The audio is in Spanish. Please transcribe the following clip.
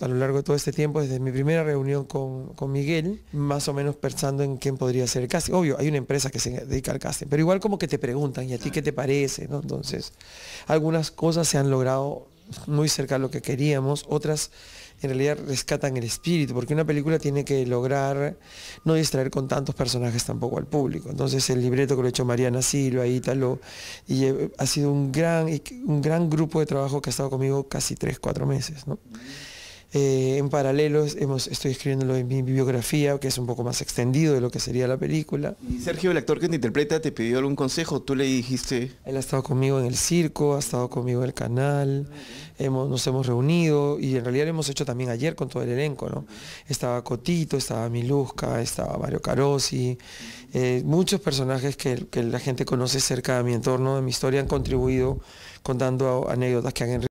a lo largo de todo este tiempo, desde mi primera reunión con, Miguel, más o menos pensando en quién podría ser el casting. Obvio, hay una empresa que se dedica al casting, pero igual como que te preguntan, ¿y a ti qué te parece? ¿no? Entonces, algunas cosas se han logrado muy cerca de lo que queríamos, otras en realidad rescatan el espíritu, porque una película tiene que lograr no distraer con tantos personajes tampoco al público. Entonces el libreto que lo ha hecho Mariana Silva, taló... y eh, ha sido un gran, un gran grupo de trabajo que ha estado conmigo casi tres, cuatro meses. ¿no? Eh, en paralelo hemos, estoy escribiendo en mi biografía, que es un poco más extendido de lo que sería la película. Y Sergio, el actor que te interpreta, te pidió algún consejo, tú le dijiste. Él ha estado conmigo en el circo, ha estado conmigo en el canal, ah, hemos, nos hemos reunido y en realidad lo hemos hecho también ayer con todo el elenco, ¿no? Estaba Cotito, estaba Miluska, estaba Mario Carosi, eh, muchos personajes que, la gente conoce cerca de mi entorno, de mi historia, han contribuido contando anécdotas que han enriquecido